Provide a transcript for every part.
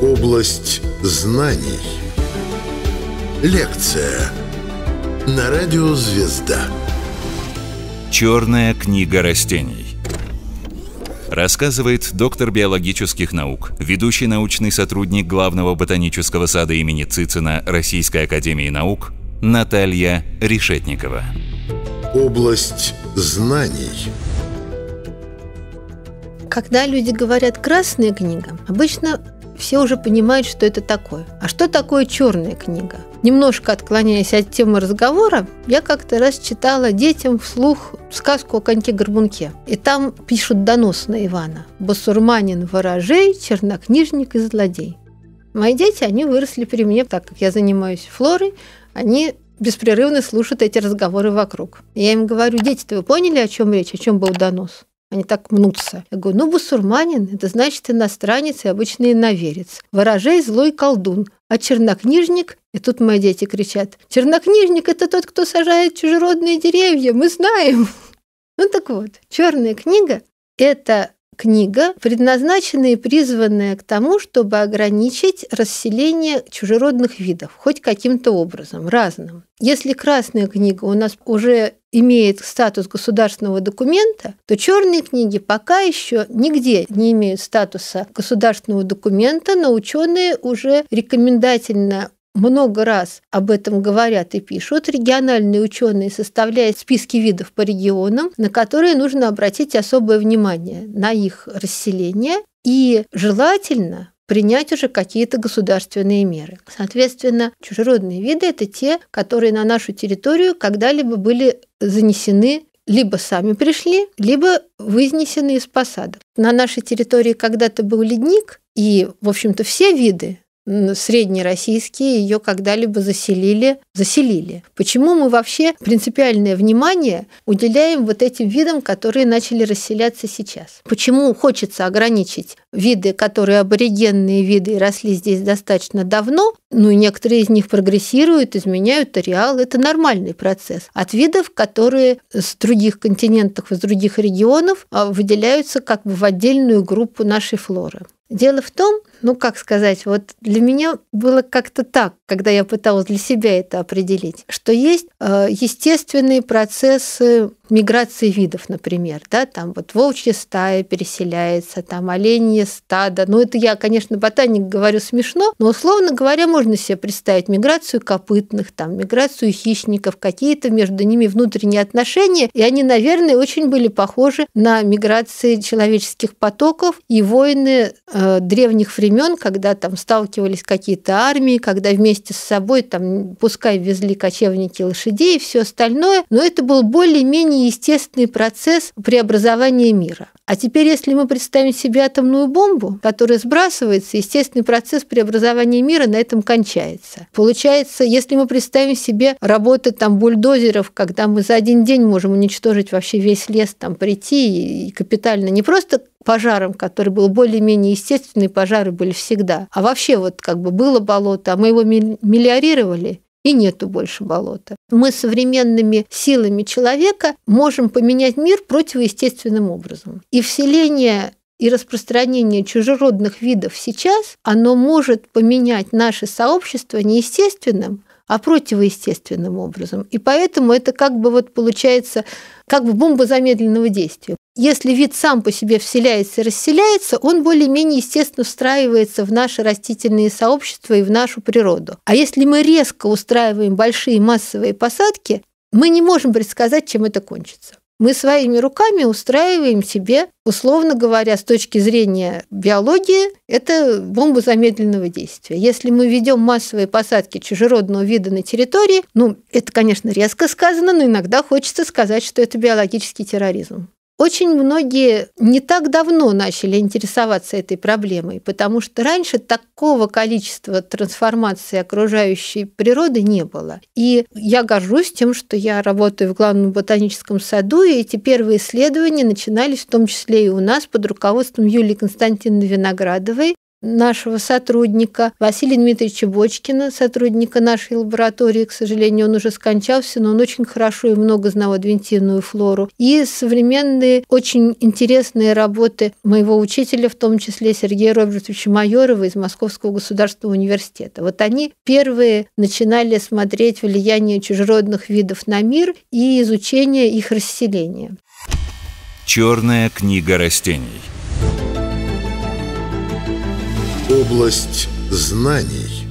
Область знаний. Лекция на радио «Звезда». Черная книга растений. Рассказывает доктор биологических наук, ведущий научный сотрудник Главного ботанического сада имени Цицина Российской академии наук Наталья Решетникова. Область знаний. Когда люди говорят «красная книга», обычно все уже понимают, что это такое. А что такое черная книга? Немножко отклоняясь от темы разговора, я как-то раз читала детям вслух сказку о коньке-горбунке. И там пишут донос на Ивана. «Басурманин ворожей, чернокнижник и злодей». Мои дети, они выросли при мне, так как я занимаюсь флорой, они беспрерывно слушают эти разговоры вокруг. Я им говорю, дети, вы поняли, о чем речь, о чем был донос? Они так мнутся. Я говорю, ну, бусурманин, это значит иностранец и обычный иноверец. Ворожей злой колдун, а чернокнижник, и тут мои дети кричат, чернокнижник – это тот, кто сажает чужеродные деревья, мы знаем. Ну так вот, черная книга – это книга, предназначенная и призванная к тому, чтобы ограничить расселение чужеродных видов хоть каким-то образом, разным. Если красная книга у нас уже имеет статус государственного документа, то черные книги пока еще нигде не имеют статуса государственного документа, но ученые уже рекомендательно много раз об этом говорят и пишут. Региональные ученые составляют списки видов по регионам, на которые нужно обратить особое внимание на их расселение. И желательно принять уже какие-то государственные меры. Соответственно, чужеродные виды – это те, которые на нашу территорию когда-либо были занесены либо сами пришли, либо вынесены из посадок. На нашей территории когда-то был ледник, и, в общем-то, все виды среднероссийские ее когда-либо заселили, заселили. Почему мы вообще принципиальное внимание уделяем вот этим видам, которые начали расселяться сейчас? Почему хочется ограничить виды, которые аборигенные виды росли здесь достаточно давно, ну и некоторые из них прогрессируют, изменяют ареал, это нормальный процесс. От видов, которые с других континентов, из других регионов а, выделяются как бы в отдельную группу нашей флоры. Дело в том, ну как сказать, вот для меня было как-то так, когда я пыталась для себя это определить, что есть э, естественные процессы миграции видов, например, да, там вот волчья стая переселяется, там оленье стадо, ну это я, конечно, ботаник говорю смешно, но условно говоря, можно себе представить миграцию копытных, там миграцию хищников, какие-то между ними внутренние отношения, и они, наверное, очень были похожи на миграции человеческих потоков и войны э, древних времен времен, когда там сталкивались какие-то армии, когда вместе с собой там, пускай везли кочевники лошадей и все остальное, но это был более-менее естественный процесс преобразования мира. А теперь, если мы представим себе атомную бомбу, которая сбрасывается, естественный процесс преобразования мира на этом кончается. Получается, если мы представим себе работы там бульдозеров, когда мы за один день можем уничтожить вообще весь лес, там прийти и капитально не просто пожарам, который был более-менее естественный, пожары были всегда. А вообще вот как бы было болото, а мы его мелиорировали, и нету больше болота. Мы современными силами человека можем поменять мир противоестественным образом. И вселение и распространение чужеродных видов сейчас, оно может поменять наше сообщество неестественным, а противоестественным образом. И поэтому это как бы вот получается как бы бомба замедленного действия. Если вид сам по себе вселяется и расселяется, он более-менее естественно встраивается в наши растительные сообщества и в нашу природу. А если мы резко устраиваем большие массовые посадки, мы не можем предсказать, чем это кончится мы своими руками устраиваем себе, условно говоря, с точки зрения биологии, это бомба замедленного действия. Если мы ведем массовые посадки чужеродного вида на территории, ну, это, конечно, резко сказано, но иногда хочется сказать, что это биологический терроризм. Очень многие не так давно начали интересоваться этой проблемой, потому что раньше такого количества трансформации окружающей природы не было. И я горжусь тем, что я работаю в главном ботаническом саду, и эти первые исследования начинались в том числе и у нас под руководством Юлии Константиновны Виноградовой, нашего сотрудника Василия Дмитриевича Бочкина, сотрудника нашей лаборатории. К сожалению, он уже скончался, но он очень хорошо и много знал адвентивную флору. И современные, очень интересные работы моего учителя, в том числе Сергея Робертовича Майорова из Московского государственного университета. Вот они первые начинали смотреть влияние чужеродных видов на мир и изучение их расселения. Черная книга растений – Область знаний.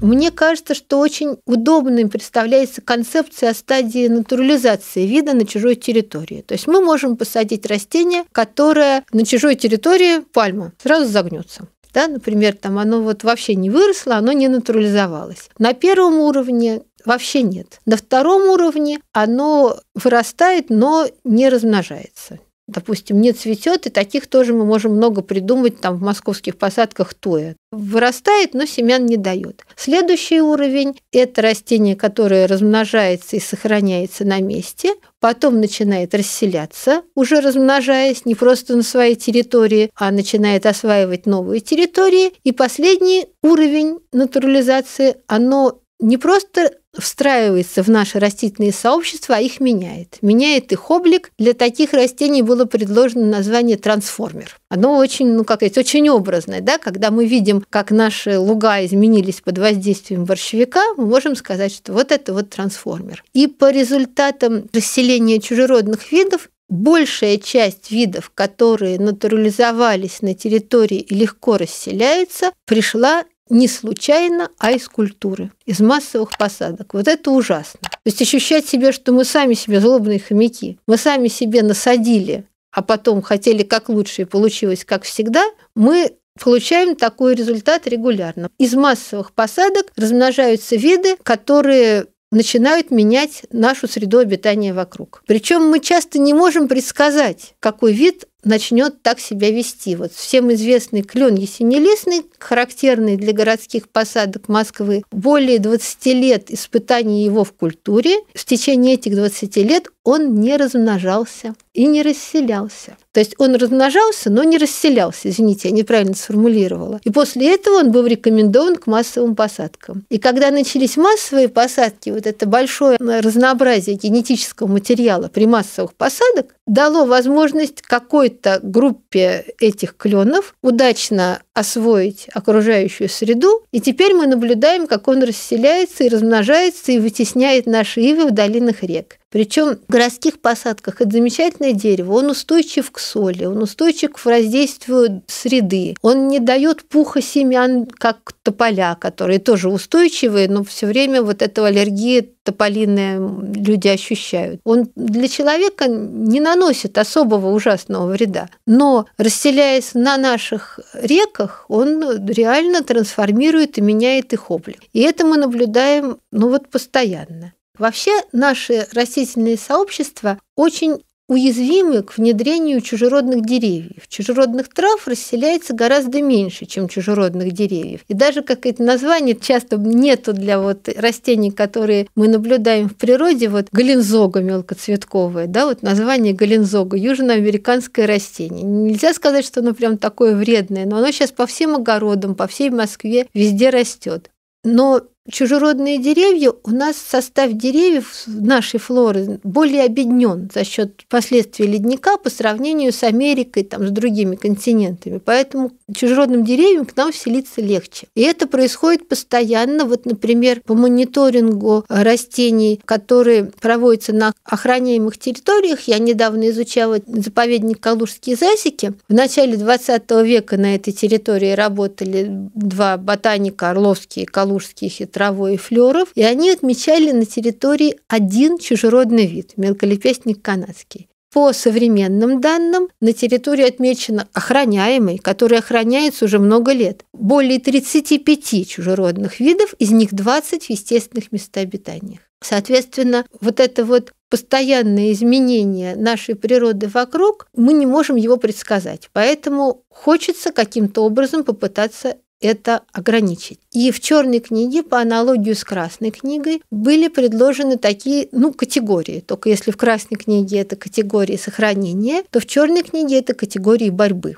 Мне кажется, что очень удобным представляется концепция о стадии натурализации вида на чужой территории. То есть мы можем посадить растение, которое на чужой территории пальма сразу загнется. Да, например, там оно вот вообще не выросло, оно не натурализовалось. На первом уровне вообще нет. На втором уровне оно вырастает, но не размножается допустим, не цветет, и таких тоже мы можем много придумать там в московских посадках туя. Вырастает, но семян не дает. Следующий уровень – это растение, которое размножается и сохраняется на месте, потом начинает расселяться, уже размножаясь не просто на своей территории, а начинает осваивать новые территории. И последний уровень натурализации, оно не просто встраивается в наши растительные сообщества, а их меняет. Меняет их облик. Для таких растений было предложено название трансформер. Оно очень, ну как сказать, очень образное, да, когда мы видим, как наши луга изменились под воздействием борщевика, мы можем сказать, что вот это вот трансформер. И по результатам расселения чужеродных видов большая часть видов, которые натурализовались на территории и легко расселяются, пришла не случайно, а из культуры, из массовых посадок. Вот это ужасно. То есть ощущать себе, что мы сами себе злобные хомяки, мы сами себе насадили, а потом хотели как лучше и получилось как всегда, мы получаем такой результат регулярно. Из массовых посадок размножаются виды, которые начинают менять нашу среду обитания вокруг. Причем мы часто не можем предсказать, какой вид начнет так себя вести. Вот всем известный клен ясенелистный, характерный для городских посадок Москвы, более 20 лет испытаний его в культуре. В течение этих 20 лет он не размножался и не расселялся. То есть он размножался, но не расселялся, извините, я неправильно сформулировала. И после этого он был рекомендован к массовым посадкам. И когда начались массовые посадки, вот это большое разнообразие генетического материала при массовых посадок дало возможность какой-то группе этих кленов удачно освоить окружающую среду, и теперь мы наблюдаем, как он расселяется и размножается и вытесняет наши ивы в долинах рек. Причем в городских посадках это замечательное дерево. Он устойчив к соли, он устойчив к воздействию среды. Он не дает пуха семян, как тополя, которые тоже устойчивые, но все время вот эту аллергию тополиная люди ощущают. Он для человека не наносит особого ужасного вреда. Но расселяясь на наших реках, он реально трансформирует и меняет их облик. И это мы наблюдаем ну вот постоянно. Вообще наши растительные сообщества очень уязвимы к внедрению чужеродных деревьев. Чужеродных трав расселяется гораздо меньше, чем чужеродных деревьев. И даже как это название часто нету для вот растений, которые мы наблюдаем в природе, вот галинзога мелкоцветковая, да, вот название галинзога, южноамериканское растение. Нельзя сказать, что оно прям такое вредное, но оно сейчас по всем огородам, по всей Москве везде растет. Но чужеродные деревья, у нас состав деревьев нашей флоры более обеднен за счет последствий ледника по сравнению с Америкой, там, с другими континентами. Поэтому чужеродным деревьям к нам вселиться легче. И это происходит постоянно. Вот, например, по мониторингу растений, которые проводятся на охраняемых территориях, я недавно изучала заповедник Калужские засеки. В начале 20 века на этой территории работали два ботаника, Орловские и Калужский хитро травой и флеров, и они отмечали на территории один чужеродный вид – мелколепестник канадский. По современным данным, на территории отмечено охраняемый, который охраняется уже много лет, более 35 чужеродных видов, из них 20 в естественных местообитаниях. Соответственно, вот это вот постоянное изменение нашей природы вокруг, мы не можем его предсказать. Поэтому хочется каким-то образом попытаться это ограничить. И в черной книге, по аналогию с красной книгой, были предложены такие ну, категории. Только если в красной книге это категории сохранения, то в черной книге это категории борьбы.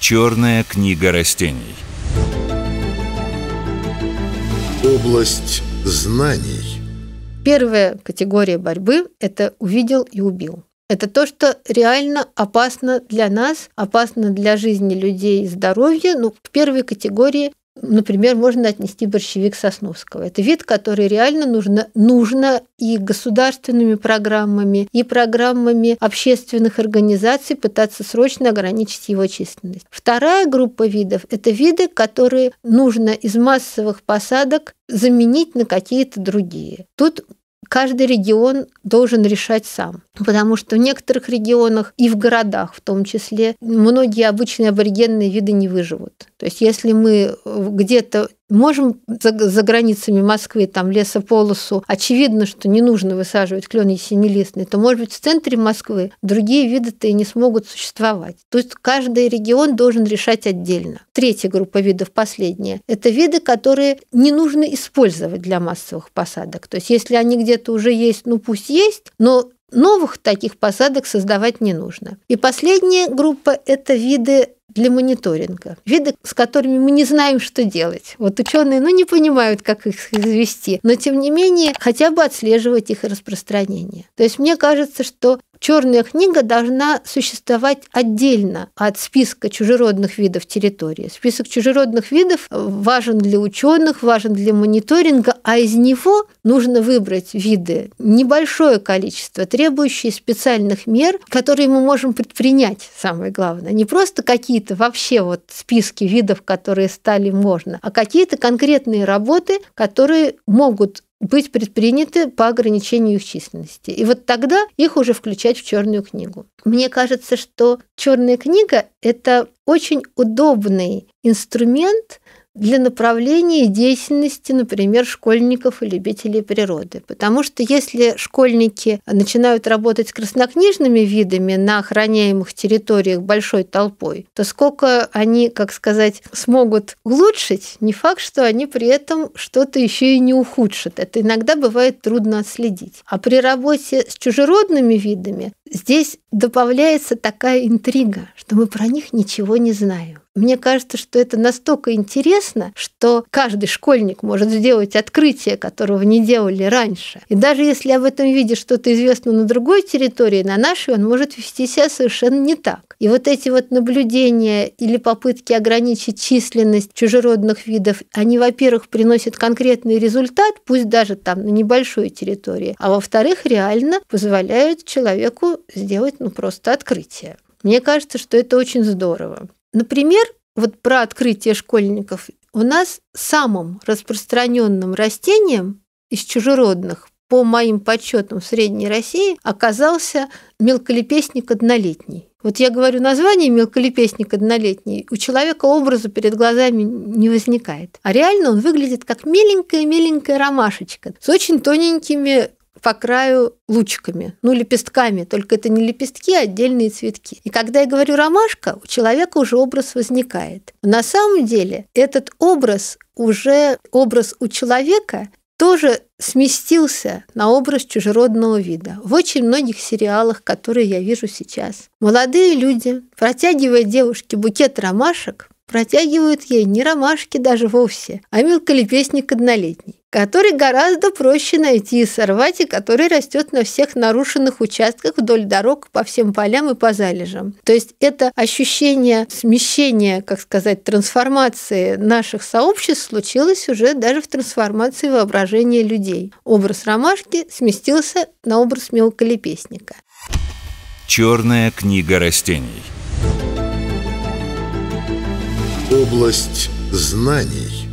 Черная книга растений. Область знаний. Первая категория борьбы – это «увидел и убил». Это то, что реально опасно для нас, опасно для жизни людей и здоровья. Ну, в первой категории например, можно отнести борщевик Сосновского. Это вид, который реально нужно, нужно и государственными программами, и программами общественных организаций пытаться срочно ограничить его численность. Вторая группа видов – это виды, которые нужно из массовых посадок заменить на какие-то другие. Тут каждый регион должен решать сам. Потому что в некоторых регионах и в городах в том числе многие обычные аборигенные виды не выживут. То есть если мы где-то Можем за, за границами Москвы, там, лесополосу, очевидно, что не нужно высаживать клен синелистный то, может быть, в центре Москвы другие виды-то и не смогут существовать. То есть каждый регион должен решать отдельно. Третья группа видов, последняя, это виды, которые не нужно использовать для массовых посадок. То есть если они где-то уже есть, ну пусть есть, но новых таких посадок создавать не нужно. И последняя группа – это виды для мониторинга. Виды, с которыми мы не знаем, что делать. Вот ученые, ну, не понимают, как их извести, но, тем не менее, хотя бы отслеживать их распространение. То есть мне кажется, что черная книга должна существовать отдельно от списка чужеродных видов территории. Список чужеродных видов важен для ученых, важен для мониторинга, а из него нужно выбрать виды небольшое количество, требующие специальных мер, которые мы можем предпринять, самое главное. Не просто какие-то вообще вот списки видов, которые стали можно, а какие-то конкретные работы, которые могут быть предприняты по ограничению их численности. И вот тогда их уже включать в черную книгу. Мне кажется, что черная книга – это очень удобный инструмент – для направления деятельности, например, школьников и любителей природы. Потому что если школьники начинают работать с краснокнижными видами на охраняемых территориях большой толпой, то сколько они, как сказать, смогут улучшить, не факт, что они при этом что-то еще и не ухудшат. Это иногда бывает трудно отследить. А при работе с чужеродными видами здесь добавляется такая интрига, что мы про них ничего не знаем. Мне кажется, что это настолько интересно, что каждый школьник может сделать открытие, которого не делали раньше. И даже если об этом виде что-то известно на другой территории, на нашей он может вести себя совершенно не так. И вот эти вот наблюдения или попытки ограничить численность чужеродных видов, они, во-первых, приносят конкретный результат, пусть даже там на небольшой территории, а во-вторых, реально позволяют человеку сделать ну, просто открытие. Мне кажется, что это очень здорово. Например, вот про открытие школьников. У нас самым распространенным растением из чужеродных по моим подсчетам в Средней России оказался мелколепестник однолетний. Вот я говорю название мелколепестник однолетний, у человека образа перед глазами не возникает. А реально он выглядит как миленькая-миленькая ромашечка с очень тоненькими по краю лучками, ну, лепестками, только это не лепестки, а отдельные цветки. И когда я говорю «ромашка», у человека уже образ возникает. На самом деле этот образ уже образ у человека тоже сместился на образ чужеродного вида в очень многих сериалах, которые я вижу сейчас. Молодые люди, протягивая девушке букет ромашек, протягивают ей не ромашки даже вовсе, а мелколепестник однолетний который гораздо проще найти и сорвать, и который растет на всех нарушенных участках вдоль дорог по всем полям и по залежам. То есть это ощущение смещения, как сказать, трансформации наших сообществ случилось уже даже в трансформации воображения людей. Образ ромашки сместился на образ мелколепесника. Черная книга растений. Область знаний.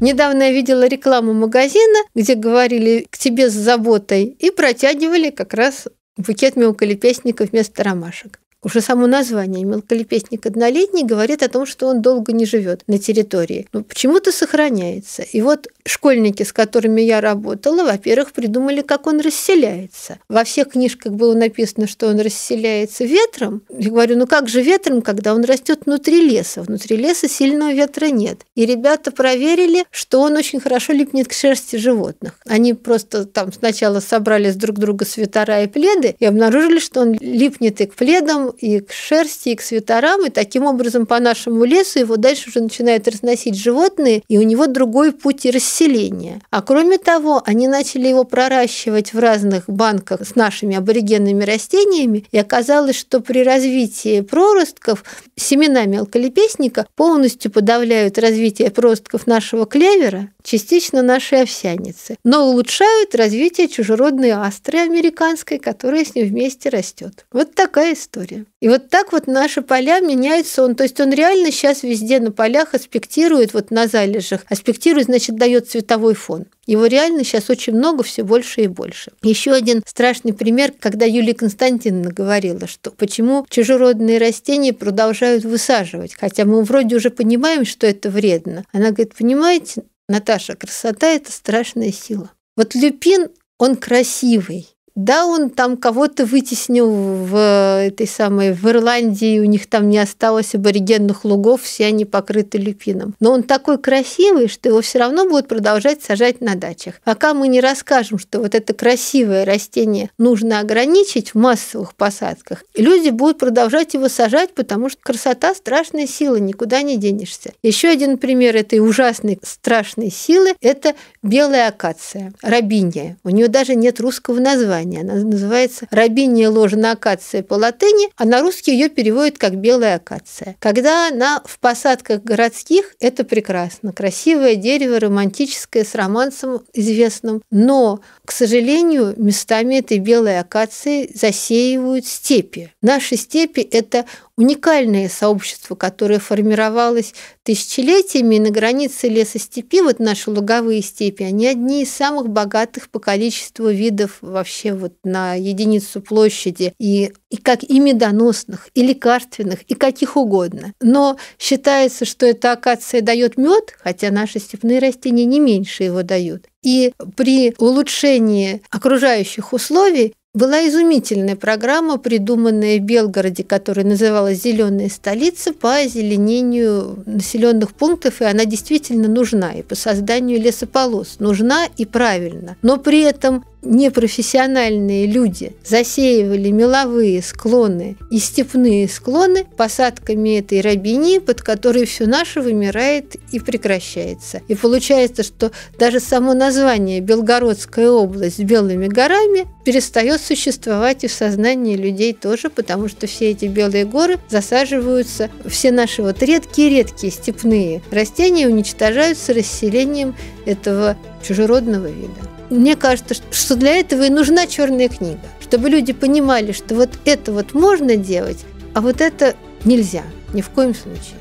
Недавно я видела рекламу магазина, где говорили «к тебе с заботой» и протягивали как раз букет мяуколепестников вместо ромашек. Уже само название «Мелколепестник однолетний» говорит о том, что он долго не живет на территории, но ну, почему-то сохраняется. И вот школьники, с которыми я работала, во-первых, придумали, как он расселяется. Во всех книжках было написано, что он расселяется ветром. Я говорю, ну как же ветром, когда он растет внутри леса? Внутри леса сильного ветра нет. И ребята проверили, что он очень хорошо липнет к шерсти животных. Они просто там сначала собрали с друг друга свитера и пледы и обнаружили, что он липнет и к пледам, и к шерсти, и к свитерам, и таким образом по нашему лесу его дальше уже начинают разносить животные, и у него другой путь расселения. А кроме того, они начали его проращивать в разных банках с нашими аборигенными растениями, и оказалось, что при развитии проростков семена мелколепестника полностью подавляют развитие проростков нашего клевера, частично нашей овсяницы, но улучшают развитие чужеродной астры американской, которая с ним вместе растет. Вот такая история. И вот так вот наши поля меняются. Он, то есть он реально сейчас везде на полях аспектирует, вот на залежах. Аспектирует, значит, дает цветовой фон. Его реально сейчас очень много, все больше и больше. Еще один страшный пример, когда Юлия Константиновна говорила, что почему чужеродные растения продолжают высаживать, хотя мы вроде уже понимаем, что это вредно. Она говорит, понимаете, Наташа, красота – это страшная сила. Вот Люпин, он красивый, да, он там кого-то вытеснил в э, этой самой в Ирландии, у них там не осталось аборигенных лугов, все они покрыты люпином. Но он такой красивый, что его все равно будут продолжать сажать на дачах. Пока мы не расскажем, что вот это красивое растение нужно ограничить в массовых посадках, люди будут продолжать его сажать, потому что красота – страшная сила, никуда не денешься. Еще один пример этой ужасной страшной силы – это белая акация, рабиния. У нее даже нет русского названия название. Она называется «Рабиния ложна акация» по латыни, а на русский ее переводят как «белая акация». Когда она в посадках городских, это прекрасно. Красивое дерево, романтическое, с романсом известным. Но, к сожалению, местами этой белой акации засеивают степи. Наши степи – это уникальное сообщество, которое формировалось тысячелетиями, на границе леса-степи, вот наши луговые степи, они одни из самых богатых по количеству видов вообще вот на единицу площади, и, и как и медоносных, и лекарственных, и каких угодно. Но считается, что эта акация дает мед, хотя наши степные растения не меньше его дают. И при улучшении окружающих условий была изумительная программа, придуманная в Белгороде, которая называлась «Зеленая столица» по озеленению населенных пунктов, и она действительно нужна и по созданию лесополос. Нужна и правильно. Но при этом непрофессиональные люди засеивали меловые склоны и степные склоны посадками этой рабини, под которой все наше вымирает и прекращается. И получается, что даже само название Белгородская область с белыми горами перестает существовать и в сознании людей тоже, потому что все эти белые горы засаживаются, все наши вот редкие-редкие степные растения уничтожаются расселением этого чужеродного вида. Мне кажется, что для этого и нужна черная книга, чтобы люди понимали, что вот это вот можно делать, а вот это нельзя ни в коем случае.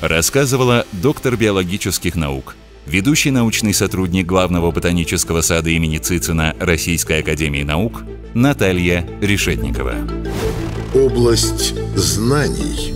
Рассказывала доктор биологических наук, ведущий научный сотрудник Главного ботанического сада имени Цицина Российской академии наук Наталья Решетникова. Область знаний –